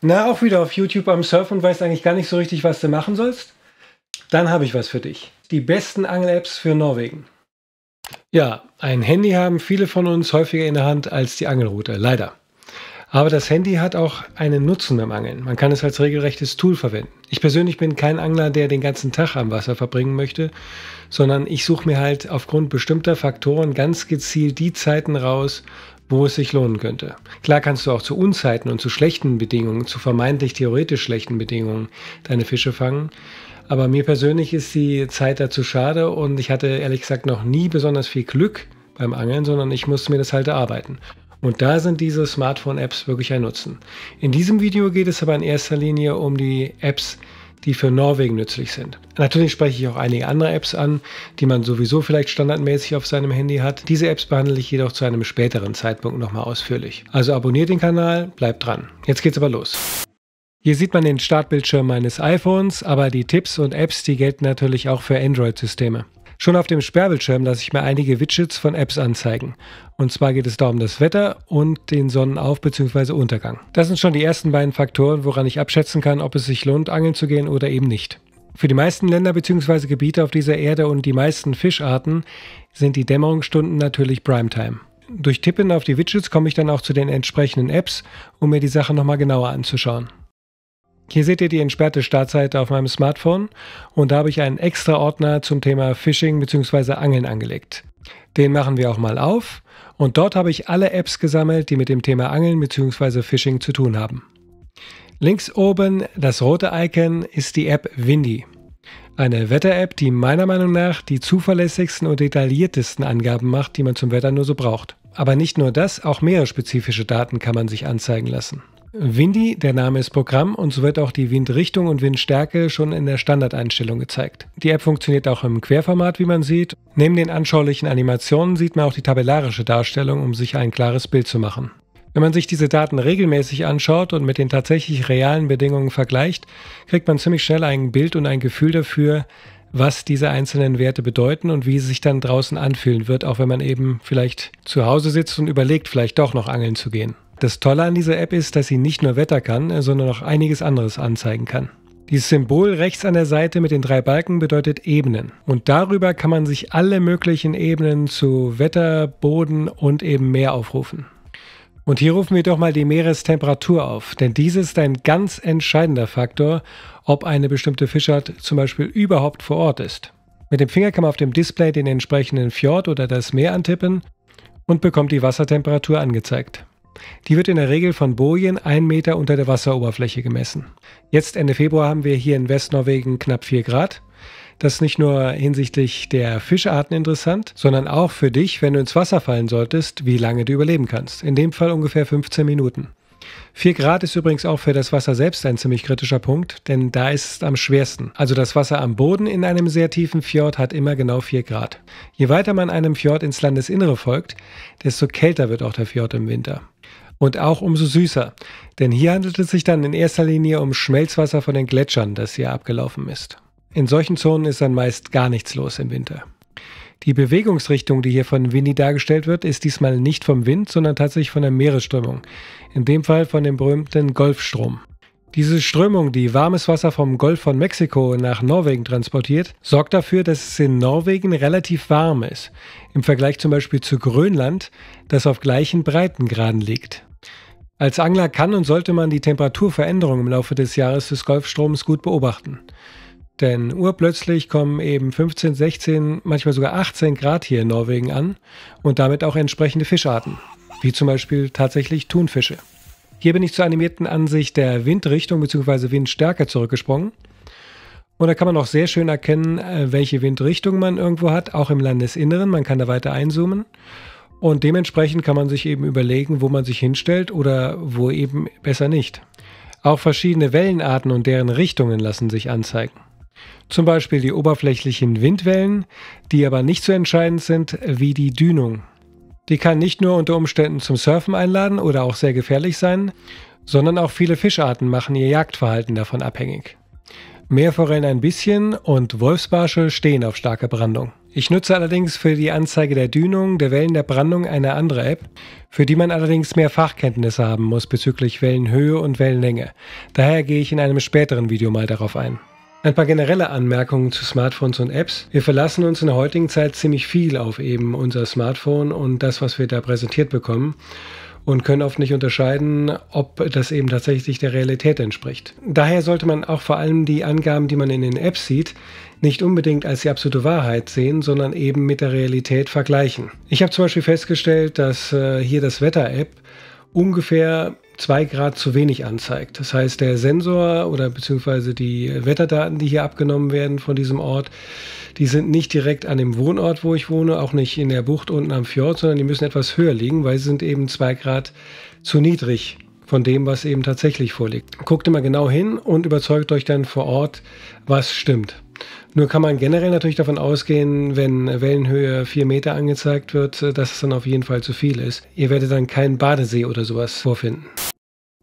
na, auch wieder auf YouTube am Surfen und weißt eigentlich gar nicht so richtig, was du machen sollst, dann habe ich was für dich. Die besten Angel-Apps für Norwegen. Ja, ein Handy haben viele von uns häufiger in der Hand als die Angelroute, leider. Aber das Handy hat auch einen Nutzen beim Angeln. Man kann es als regelrechtes Tool verwenden. Ich persönlich bin kein Angler, der den ganzen Tag am Wasser verbringen möchte, sondern ich suche mir halt aufgrund bestimmter Faktoren ganz gezielt die Zeiten raus, wo es sich lohnen könnte. Klar kannst du auch zu Unzeiten und zu schlechten Bedingungen, zu vermeintlich theoretisch schlechten Bedingungen deine Fische fangen. Aber mir persönlich ist die Zeit dazu schade und ich hatte ehrlich gesagt noch nie besonders viel Glück beim Angeln, sondern ich musste mir das halt erarbeiten. Und da sind diese Smartphone-Apps wirklich ein Nutzen. In diesem Video geht es aber in erster Linie um die Apps, die für Norwegen nützlich sind. Natürlich spreche ich auch einige andere Apps an, die man sowieso vielleicht standardmäßig auf seinem Handy hat. Diese Apps behandle ich jedoch zu einem späteren Zeitpunkt nochmal ausführlich. Also abonniert den Kanal, bleibt dran. Jetzt geht's aber los. Hier sieht man den Startbildschirm meines iPhones, aber die Tipps und Apps, die gelten natürlich auch für Android-Systeme. Schon auf dem Sperrbildschirm lasse ich mir einige Widgets von Apps anzeigen. Und zwar geht es da um das Wetter und den Sonnenauf- bzw. Untergang. Das sind schon die ersten beiden Faktoren, woran ich abschätzen kann, ob es sich lohnt, angeln zu gehen oder eben nicht. Für die meisten Länder bzw. Gebiete auf dieser Erde und die meisten Fischarten sind die Dämmerungsstunden natürlich Primetime. Durch Tippen auf die Widgets komme ich dann auch zu den entsprechenden Apps, um mir die Sache nochmal genauer anzuschauen. Hier seht ihr die entsperrte Startseite auf meinem Smartphone und da habe ich einen extra Ordner zum Thema Phishing bzw. Angeln angelegt. Den machen wir auch mal auf und dort habe ich alle Apps gesammelt, die mit dem Thema Angeln bzw. Phishing zu tun haben. Links oben das rote Icon ist die App Windy. Eine Wetter-App, die meiner Meinung nach die zuverlässigsten und detailliertesten Angaben macht, die man zum Wetter nur so braucht. Aber nicht nur das, auch mehrere spezifische Daten kann man sich anzeigen lassen. Windy, der Name ist Programm und so wird auch die Windrichtung und Windstärke schon in der Standardeinstellung gezeigt. Die App funktioniert auch im Querformat, wie man sieht. Neben den anschaulichen Animationen sieht man auch die tabellarische Darstellung, um sich ein klares Bild zu machen. Wenn man sich diese Daten regelmäßig anschaut und mit den tatsächlich realen Bedingungen vergleicht, kriegt man ziemlich schnell ein Bild und ein Gefühl dafür, was diese einzelnen Werte bedeuten und wie sie sich dann draußen anfühlen wird, auch wenn man eben vielleicht zu Hause sitzt und überlegt, vielleicht doch noch angeln zu gehen. Das Tolle an dieser App ist, dass sie nicht nur Wetter kann, äh, sondern auch einiges anderes anzeigen kann. Dieses Symbol rechts an der Seite mit den drei Balken bedeutet Ebenen. Und darüber kann man sich alle möglichen Ebenen zu Wetter, Boden und eben Meer aufrufen. Und hier rufen wir doch mal die Meerestemperatur auf, denn dies ist ein ganz entscheidender Faktor, ob eine bestimmte Fischart zum Beispiel überhaupt vor Ort ist. Mit dem Finger kann man auf dem Display den entsprechenden Fjord oder das Meer antippen und bekommt die Wassertemperatur angezeigt. Die wird in der Regel von Bojen ein Meter unter der Wasseroberfläche gemessen. Jetzt Ende Februar haben wir hier in Westnorwegen knapp 4 Grad. Das ist nicht nur hinsichtlich der Fischarten interessant, sondern auch für dich, wenn du ins Wasser fallen solltest, wie lange du überleben kannst. In dem Fall ungefähr 15 Minuten. 4 Grad ist übrigens auch für das Wasser selbst ein ziemlich kritischer Punkt, denn da ist es am schwersten. Also das Wasser am Boden in einem sehr tiefen Fjord hat immer genau 4 Grad. Je weiter man einem Fjord ins Landesinnere folgt, desto kälter wird auch der Fjord im Winter und auch umso süßer. Denn hier handelt es sich dann in erster Linie um Schmelzwasser von den Gletschern, das hier abgelaufen ist. In solchen Zonen ist dann meist gar nichts los im Winter. Die Bewegungsrichtung, die hier von Winnie dargestellt wird, ist diesmal nicht vom Wind, sondern tatsächlich von der Meeresströmung. In dem Fall von dem berühmten Golfstrom. Diese Strömung, die warmes Wasser vom Golf von Mexiko nach Norwegen transportiert, sorgt dafür, dass es in Norwegen relativ warm ist, im Vergleich zum Beispiel zu Grönland, das auf gleichen Breitengraden liegt. Als Angler kann und sollte man die Temperaturveränderung im Laufe des Jahres des Golfstroms gut beobachten. Denn urplötzlich kommen eben 15, 16, manchmal sogar 18 Grad hier in Norwegen an und damit auch entsprechende Fischarten, wie zum Beispiel tatsächlich Thunfische. Hier bin ich zur animierten Ansicht der Windrichtung bzw. Windstärke zurückgesprungen. Und da kann man auch sehr schön erkennen, äh, welche Windrichtung man irgendwo hat, auch im Landesinneren. Man kann da weiter einzoomen. Und dementsprechend kann man sich eben überlegen, wo man sich hinstellt oder wo eben besser nicht. Auch verschiedene Wellenarten und deren Richtungen lassen sich anzeigen. Zum Beispiel die oberflächlichen Windwellen, die aber nicht so entscheidend sind wie die Dünung. Die kann nicht nur unter Umständen zum Surfen einladen oder auch sehr gefährlich sein, sondern auch viele Fischarten machen ihr Jagdverhalten davon abhängig. Meerforellen ein bisschen und Wolfsbarsche stehen auf starke Brandung. Ich nutze allerdings für die Anzeige der Dünung, der Wellen der Brandung eine andere App, für die man allerdings mehr Fachkenntnisse haben muss bezüglich Wellenhöhe und Wellenlänge. Daher gehe ich in einem späteren Video mal darauf ein. Ein paar generelle Anmerkungen zu Smartphones und Apps. Wir verlassen uns in der heutigen Zeit ziemlich viel auf eben unser Smartphone und das, was wir da präsentiert bekommen und können oft nicht unterscheiden, ob das eben tatsächlich der Realität entspricht. Daher sollte man auch vor allem die Angaben, die man in den Apps sieht, nicht unbedingt als die absolute Wahrheit sehen, sondern eben mit der Realität vergleichen. Ich habe zum Beispiel festgestellt, dass äh, hier das Wetter-App ungefähr 2 Grad zu wenig anzeigt. Das heißt, der Sensor oder beziehungsweise die Wetterdaten, die hier abgenommen werden von diesem Ort, die sind nicht direkt an dem Wohnort, wo ich wohne, auch nicht in der Bucht unten am Fjord, sondern die müssen etwas höher liegen, weil sie sind eben zwei Grad zu niedrig von dem, was eben tatsächlich vorliegt. Guckt immer genau hin und überzeugt euch dann vor Ort, was stimmt. Nur kann man generell natürlich davon ausgehen, wenn Wellenhöhe 4 Meter angezeigt wird, dass es dann auf jeden Fall zu viel ist. Ihr werdet dann keinen Badesee oder sowas vorfinden.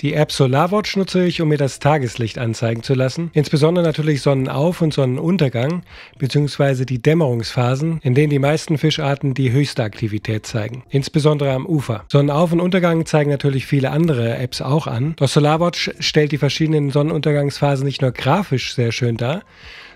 Die App SolarWatch nutze ich, um mir das Tageslicht anzeigen zu lassen, insbesondere natürlich Sonnenauf- und Sonnenuntergang bzw. die Dämmerungsphasen, in denen die meisten Fischarten die höchste Aktivität zeigen, insbesondere am Ufer. Sonnenauf- und Untergang zeigen natürlich viele andere Apps auch an, doch SolarWatch stellt die verschiedenen Sonnenuntergangsphasen nicht nur grafisch sehr schön dar,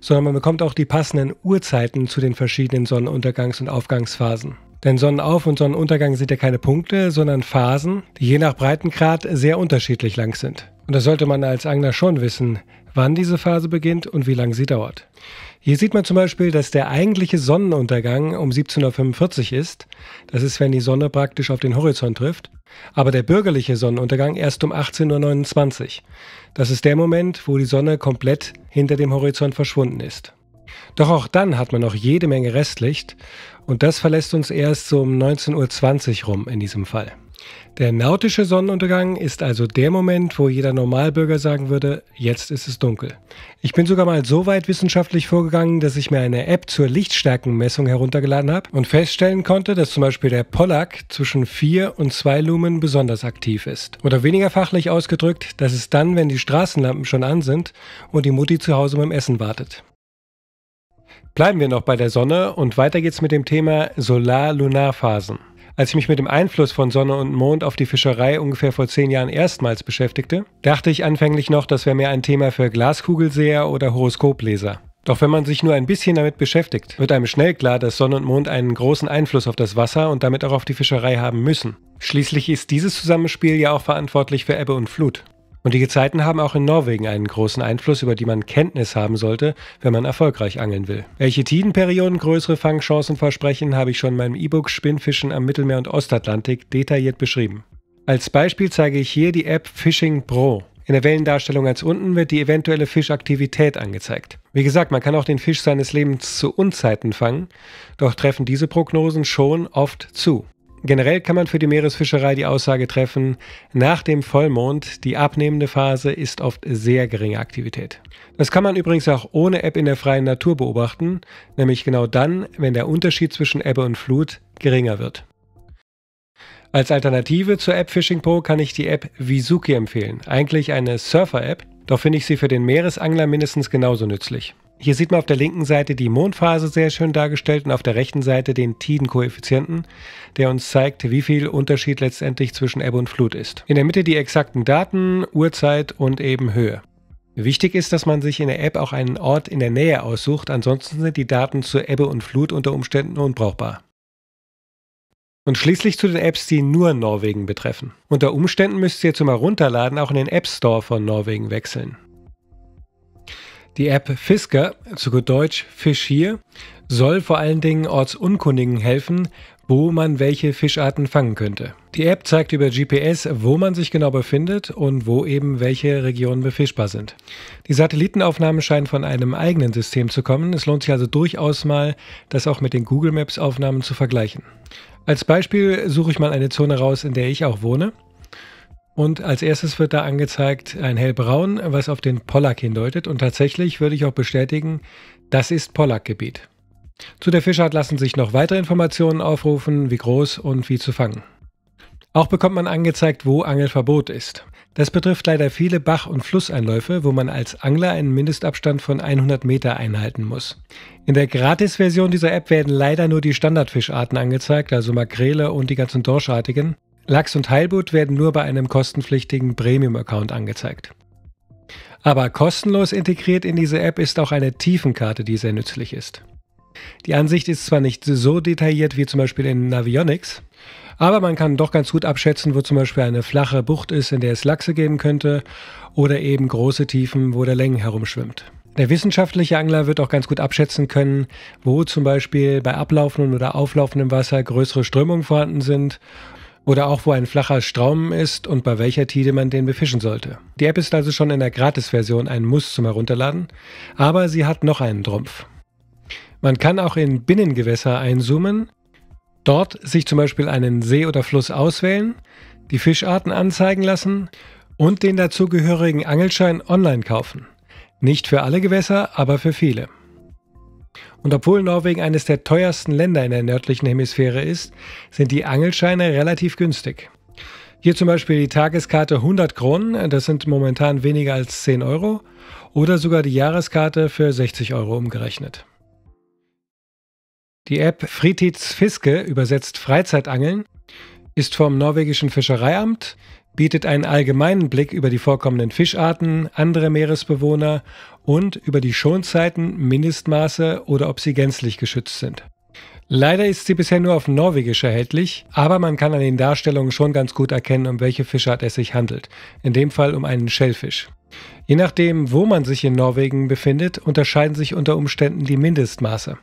sondern man bekommt auch die passenden Uhrzeiten zu den verschiedenen Sonnenuntergangs- und Aufgangsphasen. Denn Sonnenauf- und Sonnenuntergang sind ja keine Punkte, sondern Phasen, die je nach Breitengrad sehr unterschiedlich lang sind. Und das sollte man als Angler schon wissen, wann diese Phase beginnt und wie lange sie dauert. Hier sieht man zum Beispiel, dass der eigentliche Sonnenuntergang um 17.45 Uhr ist. Das ist, wenn die Sonne praktisch auf den Horizont trifft. Aber der bürgerliche Sonnenuntergang erst um 18.29 Uhr. Das ist der Moment, wo die Sonne komplett hinter dem Horizont verschwunden ist. Doch auch dann hat man noch jede Menge Restlicht und das verlässt uns erst so um 19.20 Uhr rum in diesem Fall. Der nautische Sonnenuntergang ist also der Moment, wo jeder Normalbürger sagen würde, jetzt ist es dunkel. Ich bin sogar mal so weit wissenschaftlich vorgegangen, dass ich mir eine App zur Lichtstärkenmessung heruntergeladen habe und feststellen konnte, dass zum Beispiel der Pollack zwischen 4 und 2 Lumen besonders aktiv ist. Oder weniger fachlich ausgedrückt, dass es dann, wenn die Straßenlampen schon an sind und die Mutti zu Hause beim Essen wartet. Bleiben wir noch bei der Sonne und weiter geht's mit dem Thema solar lunar phasen Als ich mich mit dem Einfluss von Sonne und Mond auf die Fischerei ungefähr vor zehn Jahren erstmals beschäftigte, dachte ich anfänglich noch, das wäre mehr ein Thema für Glaskugelseher oder Horoskopleser. Doch wenn man sich nur ein bisschen damit beschäftigt, wird einem schnell klar, dass Sonne und Mond einen großen Einfluss auf das Wasser und damit auch auf die Fischerei haben müssen. Schließlich ist dieses Zusammenspiel ja auch verantwortlich für Ebbe und Flut. Und die Gezeiten haben auch in Norwegen einen großen Einfluss, über die man Kenntnis haben sollte, wenn man erfolgreich angeln will. Welche Tidenperioden größere Fangchancen versprechen, habe ich schon in meinem E-Book Spinnfischen am Mittelmeer und Ostatlantik detailliert beschrieben. Als Beispiel zeige ich hier die App Fishing Pro. In der Wellendarstellung ganz unten wird die eventuelle Fischaktivität angezeigt. Wie gesagt, man kann auch den Fisch seines Lebens zu Unzeiten fangen, doch treffen diese Prognosen schon oft zu. Generell kann man für die Meeresfischerei die Aussage treffen, nach dem Vollmond, die abnehmende Phase ist oft sehr geringe Aktivität. Das kann man übrigens auch ohne App in der freien Natur beobachten, nämlich genau dann, wenn der Unterschied zwischen Ebbe und Flut geringer wird. Als Alternative zur App Fishing Pro kann ich die App Visuki empfehlen, eigentlich eine Surfer-App, doch finde ich sie für den Meeresangler mindestens genauso nützlich. Hier sieht man auf der linken Seite die Mondphase sehr schön dargestellt und auf der rechten Seite den Tiden-Koeffizienten, der uns zeigt, wie viel Unterschied letztendlich zwischen Ebbe und Flut ist. In der Mitte die exakten Daten, Uhrzeit und eben Höhe. Wichtig ist, dass man sich in der App auch einen Ort in der Nähe aussucht, ansonsten sind die Daten zur Ebbe und Flut unter Umständen unbrauchbar. Und schließlich zu den Apps, die nur Norwegen betreffen. Unter Umständen müsst ihr zum Herunterladen auch in den App Store von Norwegen wechseln. Die App Fisker, zu gut Deutsch Fisch hier, soll vor allen Dingen Ortsunkundigen helfen, wo man welche Fischarten fangen könnte. Die App zeigt über GPS, wo man sich genau befindet und wo eben welche Regionen befischbar sind. Die Satellitenaufnahmen scheinen von einem eigenen System zu kommen. Es lohnt sich also durchaus mal, das auch mit den Google Maps Aufnahmen zu vergleichen. Als Beispiel suche ich mal eine Zone raus, in der ich auch wohne. Und als erstes wird da angezeigt ein hellbraun, was auf den Pollack hindeutet. Und tatsächlich würde ich auch bestätigen, das ist Pollackgebiet. Zu der Fischart lassen sich noch weitere Informationen aufrufen, wie groß und wie zu fangen. Auch bekommt man angezeigt, wo Angelverbot ist. Das betrifft leider viele Bach- und Flusseinläufe, wo man als Angler einen Mindestabstand von 100 Meter einhalten muss. In der Gratis-Version dieser App werden leider nur die Standardfischarten angezeigt, also Makrele und die ganzen Dorschartigen. Lachs und Heilbutt werden nur bei einem kostenpflichtigen Premium-Account angezeigt. Aber kostenlos integriert in diese App ist auch eine Tiefenkarte, die sehr nützlich ist. Die Ansicht ist zwar nicht so detailliert wie zum Beispiel in Navionics, aber man kann doch ganz gut abschätzen, wo zum Beispiel eine flache Bucht ist, in der es Lachse geben könnte, oder eben große Tiefen, wo der Längen herumschwimmt. Der wissenschaftliche Angler wird auch ganz gut abschätzen können, wo zum Beispiel bei ablaufendem oder auflaufendem Wasser größere Strömungen vorhanden sind oder auch wo ein flacher Straum ist und bei welcher Tide man den befischen sollte. Die App ist also schon in der Gratis-Version ein Muss zum Herunterladen, aber sie hat noch einen Trumpf. Man kann auch in Binnengewässer einzoomen, dort sich zum Beispiel einen See oder Fluss auswählen, die Fischarten anzeigen lassen und den dazugehörigen Angelschein online kaufen. Nicht für alle Gewässer, aber für viele. Und obwohl Norwegen eines der teuersten Länder in der nördlichen Hemisphäre ist, sind die Angelscheine relativ günstig. Hier zum Beispiel die Tageskarte 100 Kronen, das sind momentan weniger als 10 Euro, oder sogar die Jahreskarte für 60 Euro umgerechnet. Die App Fritids Fiske, übersetzt Freizeitangeln, ist vom norwegischen Fischereiamt, bietet einen allgemeinen Blick über die vorkommenden Fischarten, andere Meeresbewohner und über die Schonzeiten, Mindestmaße oder ob sie gänzlich geschützt sind. Leider ist sie bisher nur auf Norwegisch erhältlich, aber man kann an den Darstellungen schon ganz gut erkennen, um welche Fischart es sich handelt. In dem Fall um einen Schellfisch. Je nachdem, wo man sich in Norwegen befindet, unterscheiden sich unter Umständen die Mindestmaße.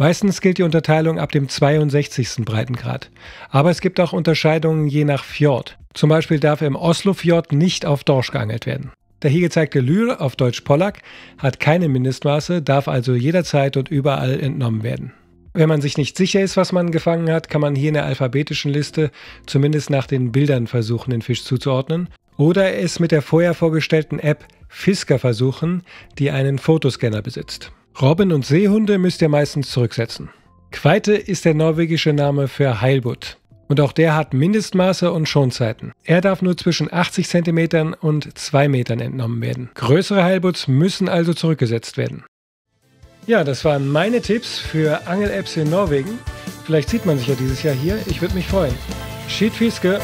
Meistens gilt die Unterteilung ab dem 62. Breitengrad. Aber es gibt auch Unterscheidungen je nach Fjord. Zum Beispiel darf im Oslofjord nicht auf Dorsch geangelt werden. Der hier gezeigte Lyr, auf Deutsch Pollack, hat keine Mindestmaße, darf also jederzeit und überall entnommen werden. Wenn man sich nicht sicher ist, was man gefangen hat, kann man hier in der alphabetischen Liste zumindest nach den Bildern versuchen, den Fisch zuzuordnen. Oder es mit der vorher vorgestellten App Fisker versuchen, die einen Fotoscanner besitzt. Robben und Seehunde müsst ihr meistens zurücksetzen. Queite ist der norwegische Name für Heilbutt. Und auch der hat Mindestmaße und Schonzeiten. Er darf nur zwischen 80 cm und 2 Metern entnommen werden. Größere Heilbutts müssen also zurückgesetzt werden. Ja, das waren meine Tipps für Angel-Apps in Norwegen. Vielleicht sieht man sich ja dieses Jahr hier. Ich würde mich freuen. Schied Fieske!